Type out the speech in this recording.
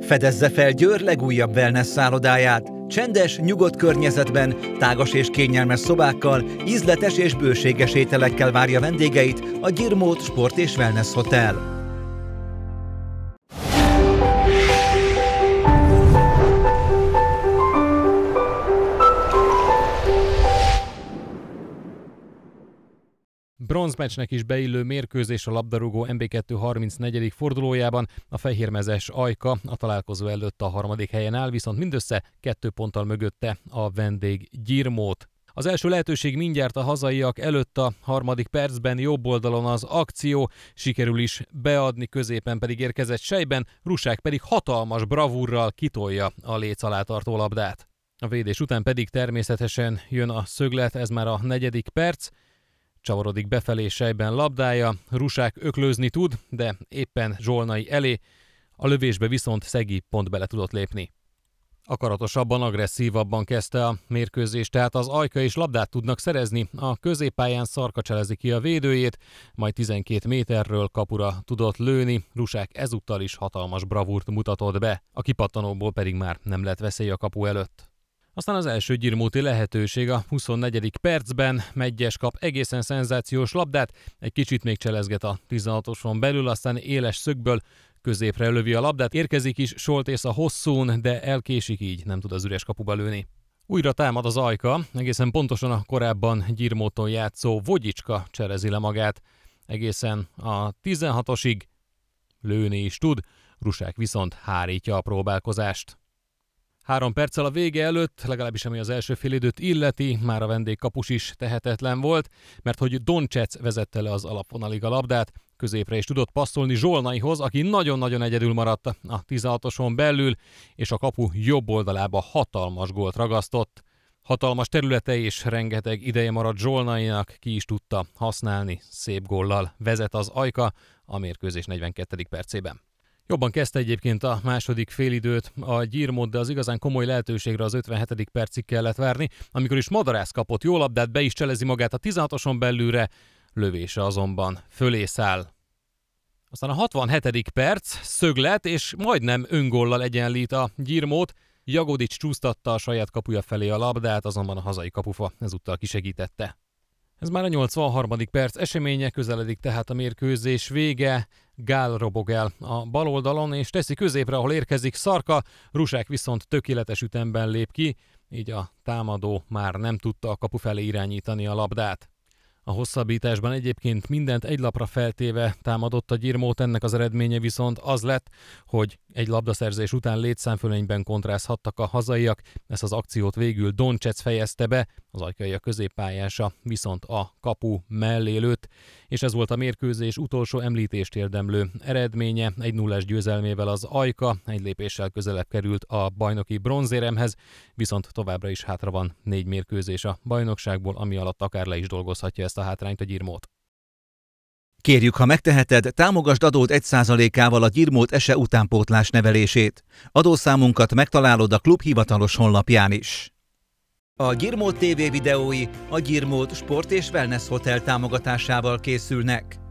Fedezze fel Győr legújabb wellness szállodáját, csendes, nyugodt környezetben, tágas és kényelmes szobákkal, ízletes és bőséges ételekkel várja vendégeit a Gyirmót Sport és Wellness Hotel. bronzmecsnek is beillő mérkőzés a labdarúgó MB2 34. fordulójában. A fehérmezes Ajka a találkozó előtt a harmadik helyen áll, viszont mindössze kettő ponttal mögötte a vendég Gyirmót. Az első lehetőség mindjárt a hazaiak előtt a harmadik percben jobb oldalon az akció, sikerül is beadni, középen pedig érkezett sejben, Rusák pedig hatalmas bravúrral kitolja a léc alá tartó labdát. A védés után pedig természetesen jön a szöglet, ez már a negyedik perc, Csavarodik befelé sejben labdája, Rusák öklőzni tud, de éppen Zsolnai elé, a lövésbe viszont Szegi pont bele tudott lépni. Akaratosabban, agresszívabban kezdte a mérkőzést, tehát az Ajka és labdát tudnak szerezni, a középpályán Szarka cselezi ki a védőjét, majd 12 méterről kapura tudott lőni, Rusák ezúttal is hatalmas bravúrt mutatott be, a kipattanóból pedig már nem lett veszély a kapu előtt. Aztán az első gyirmóti lehetőség a 24. percben Megyes kap egészen szenzációs labdát, egy kicsit még cselezget a 16-oson belül, aztán éles szögből középre lövi a labdát, érkezik is Soltész a hosszún, de elkésik így, nem tud az üres kapuba lőni. Újra támad az ajka, egészen pontosan a korábban gyirmóton játszó Vogyicska cselezi le magát. Egészen a 16-osig lőni is tud, Rusák viszont hárítja a próbálkozást. Három perccel a vége előtt, legalábbis ami az első időt illeti, már a vendégkapus is tehetetlen volt, mert hogy Doncsec vezette le az alapvonalig a labdát, középre is tudott passzolni Zsolnaihoz, aki nagyon-nagyon egyedül maradt a 16-oson belül, és a kapu jobb oldalába hatalmas gólt ragasztott. Hatalmas területe és rengeteg ideje maradt Zsolnainak, ki is tudta használni, szép góllal vezet az Ajka a mérkőzés 42. percében. Jobban kezdte egyébként a második félidőt a Gyirmód, de az igazán komoly lehetőségre az 57. percig kellett várni, amikor is madarász kapott jó labdát, be is cselezi magát a 16-oson belülre, lövése azonban fölé száll. Aztán a 67. perc, szöglet, és majdnem öngollal egyenlít a Gyirmót, Jagodics csúsztatta a saját kapuja felé a labdát, azonban a hazai kapufa ezúttal kisegítette. Ez már a 83. perc eseménye, közeledik tehát a mérkőzés vége. Gál robog el a bal oldalon, és teszi középre, ahol érkezik Szarka, Rusák viszont tökéletes ütemben lép ki, így a támadó már nem tudta a kapu felé irányítani a labdát. A hosszabbításban egyébként mindent egy lapra feltéve támadott a Gyirmót, ennek az eredménye viszont az lett, hogy egy labdaszerzés után létszámfölényben kontrázhattak a hazaiak, ezt az akciót végül Doncsec fejezte be, az ajkai a középpályása, viszont a kapu mellé lőtt, és ez volt a mérkőzés utolsó említést érdemlő eredménye, egy nullás győzelmével az ajka egy lépéssel közelebb került a bajnoki bronzéremhez, viszont továbbra is hátra van négy mérkőzés a bajnokságból, ami alatt akár le is dolgozhatja ezt azt a hátrányt a gyirmót. Kérjük, ha megteheted, támogasd adód 1%-ával a Gyirmót Ese utánpótlás nevelését. Adószámunkat megtalálod a klub hivatalos honlapján is. A Gyirmót TV videói a Gyirmót Sport és Wellness Hotel támogatásával készülnek.